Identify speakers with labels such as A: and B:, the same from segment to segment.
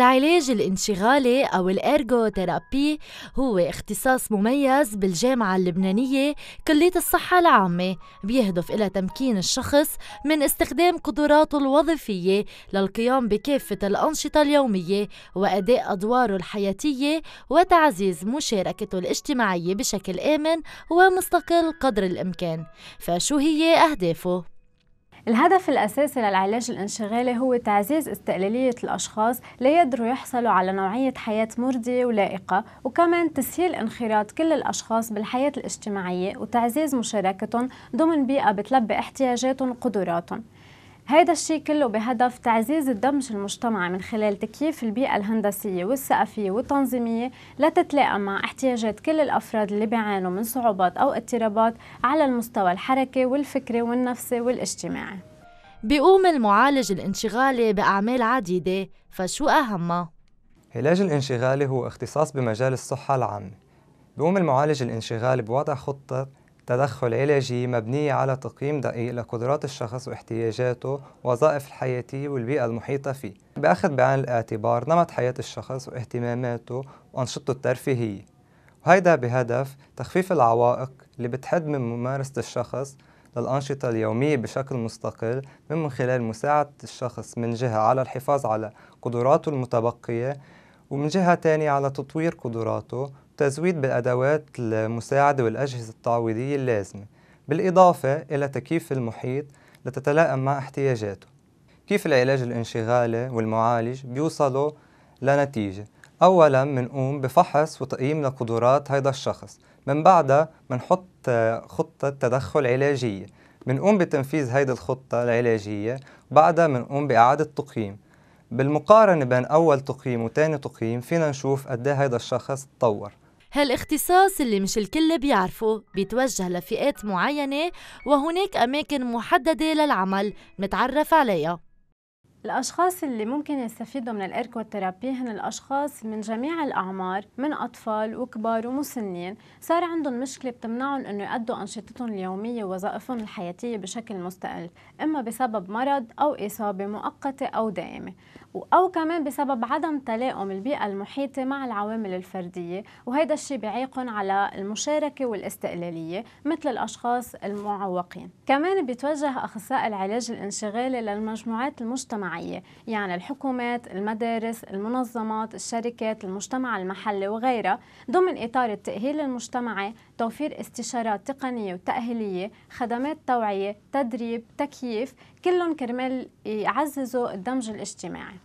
A: العلاج الانشغالي أو الإرغوثيرابي هو اختصاص مميز بالجامعة اللبنانية كلية الصحة العامة بيهدف إلى تمكين الشخص من استخدام قدراته الوظيفية للقيام بكافة الأنشطة اليومية وأداء أدواره الحياتية وتعزيز مشاركته الاجتماعية بشكل آمن ومستقل قدر الإمكان فشو هي أهدافه؟ الهدف الأساسي للعلاج الانشغالي هو تعزيز استقلالية
B: الأشخاص ليقدروا يحصلوا على نوعية حياة مرضية ولائقة وكمان تسهيل انخراط كل الأشخاص بالحياة الاجتماعية وتعزيز مشاركتهم ضمن بيئة بتلبي احتياجاتهم وقدراتهم هيدا الشيء كله بهدف تعزيز الدمج المجتمعي من خلال تكييف البيئة الهندسية والثقافية والتنظيمية لتتلائم مع احتياجات كل الأفراد اللي بيعانوا من صعوبات أو اضطرابات على المستوى الحركي والفكري
A: والنفسي والاجتماعي بيقوم المعالج الانشغالي بأعمال عديدة فشو أهمها؟
C: علاج الانشغالي هو اختصاص بمجال الصحة العامة بيقوم المعالج الانشغالي بوضع خطة تدخل علاجي مبني على تقييم دقيق لقدرات الشخص واحتياجاته ووظائف الحياتية والبيئة المحيطة فيه بأخذ بعين الاعتبار نمط حياة الشخص واهتماماته وأنشطته الترفيهية وهيدا بهدف تخفيف العوائق اللي بتحد من ممارسة الشخص للأنشطة اليومية بشكل مستقل من خلال مساعدة الشخص من جهة على الحفاظ على قدراته المتبقية ومن جهة تانية على تطوير قدراته تزويد بالأدوات المساعدة والأجهزة التعويضية اللازمة بالإضافة إلى تكييف المحيط لتتلائم مع احتياجاته كيف العلاج الانشغالي والمعالج بيوصلوا لنتيجة أولا منقوم بفحص وتقييم لقدرات هيدا الشخص من بعدها منحط خطة تدخل علاجية منقوم بتنفيذ هيدي الخطة العلاجية وبعدها منقوم بإعادة تقييم بالمقارنة بين أول تقييم وتاني تقييم فينا نشوف قد إيه هيدا الشخص تطور
A: هالاختصاص اللي مش الكل بيعرفه بيتوجه لفئات معينة وهناك أماكن محددة للعمل متعرف عليها الأشخاص
B: اللي ممكن يستفيدوا من الإيركوثيرابي هن الأشخاص من جميع الأعمار من أطفال وكبار ومسنين صار عندهم مشكلة بتمنعهم أنه يؤدوا أنشطتهم اليومية ووظائفهم الحياتية بشكل مستقل إما بسبب مرض أو إصابة مؤقتة أو دائمة أو كمان بسبب عدم تلائم البيئة المحيطة مع العوامل الفردية وهذا الشيء بيعيقهم على المشاركة والاستقلالية مثل الأشخاص المعوقين كمان بيتوجه أخصائي العلاج الانشغالي للمجموعات المجتمعية يعني الحكومات، المدارس، المنظمات، الشركات، المجتمع المحلي وغيرها ضمن إطار التأهيل المجتمعي توفير استشارات تقنية وتأهيلية خدمات توعية تدريب تكييف كلهم كرمال يعززوا الدمج الاجتماعي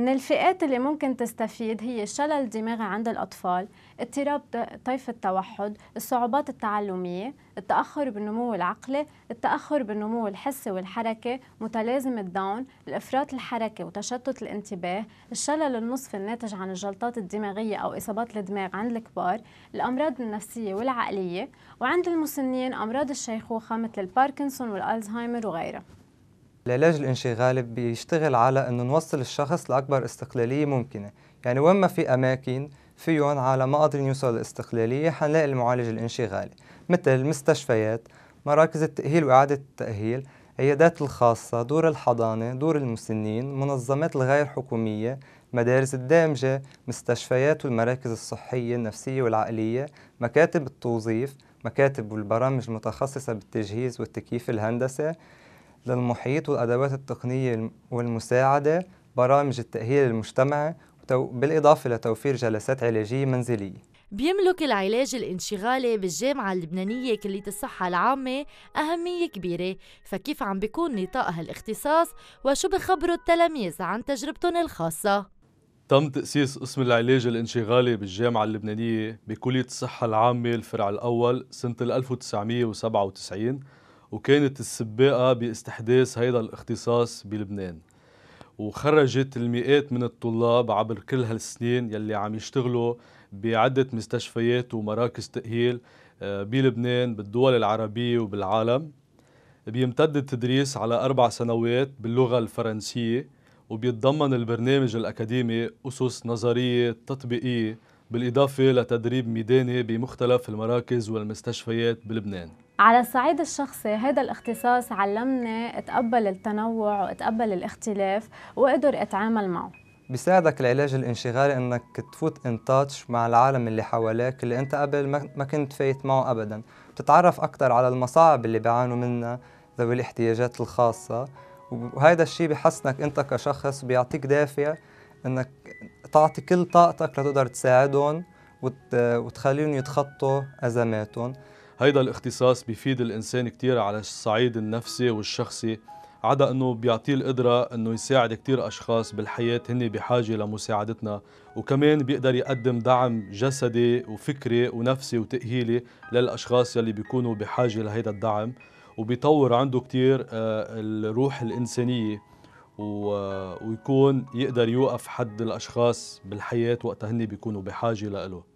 B: من الفئات اللي ممكن تستفيد هي شلل دماغي عند الأطفال اضطراب طيف التوحد الصعوبات التعلمية التأخر بالنمو العقلي التأخر بالنمو الحسي والحركي متلازمة داون الإفراط الحركي وتشتت الانتباه الشلل النصفي الناتج عن الجلطات الدماغية أو إصابات الدماغ عند الكبار الأمراض النفسية والعقلية وعند المسنين أمراض الشيخوخة مثل الباركنسون والألزهايمر وغيرها
C: العلاج الانشغالي بيشتغل على انه نوصل الشخص لاكبر استقلاليه ممكنه يعني وين ما في اماكن فيهم على ما قادرين يوصلوا للاستقلاليه حنلاقي المعالج الانشغالي مثل المستشفيات مراكز التاهيل واعاده التاهيل عيادات الخاصة، دور الحضانة، دور المسنين، منظمات الغير حكومية، مدارس الدامجة، مستشفيات والمراكز الصحية النفسية والعقلية، مكاتب التوظيف، مكاتب والبرامج المتخصصة بالتجهيز والتكييف الهندسي، للمحيط والأدوات التقنية والمساعدة برامج التأهيل المجتمعي بالإضافة لتوفير جلسات علاجية منزلية
A: بيملك العلاج الانشغالي بالجامعة اللبنانية كلية الصحة العامة أهمية كبيرة فكيف عم بيكون نطاق هالاختصاص وشو بخبروا التلاميذ عن تجربتهم الخاصة
D: تم تأسيس قسم العلاج الانشغالي بالجامعة اللبنانية بكلية الصحة العامة الفرع الأول سنة 1997 وكانت السباقة باستحداث هيدا الاختصاص بلبنان وخرجت المئات من الطلاب عبر كل هالسنين يلي عم يشتغلوا بعدة مستشفيات ومراكز تأهيل آه، بلبنان بالدول العربية وبالعالم بيمتد التدريس على أربع سنوات باللغة الفرنسية وبيتضمن البرنامج الأكاديمي أسس نظرية تطبيقية بالإضافة لتدريب ميداني بمختلف المراكز والمستشفيات بلبنان
B: على الصعيد الشخصي هذا الاختصاص علمني اتقبل التنوع واتقبل الاختلاف واقدر اتعامل معه
C: بيساعدك العلاج الانشغالي انك تفوت ان تاتش مع العالم اللي حواليك اللي انت قبل ما كنت فايت معه ابدا بتتعرف اكثر على المصاعب اللي بيعانوا منها ذوي الاحتياجات الخاصه وهذا الشيء بحسنك انت كشخص بيعطيك دافع انك تعطي كل طاقتك لتقدر تساعدهم وتخليهم يتخطوا
D: ازماتهم هيدا الاختصاص بيفيد الإنسان كتير على الصعيد النفسي والشخصي عدا أنه بيعطيه القدرة أنه يساعد كتير أشخاص بالحياة هن بحاجة لمساعدتنا وكمان بيقدر يقدم دعم جسدي وفكري ونفسي وتأهيلي للأشخاص يلي بيكونوا بحاجة لهيدا الدعم وبيطور عنده كتير آه، الروح الإنسانية ويكون يقدر يوقف حد الأشخاص بالحياة وقتها هن بيكونوا بحاجة له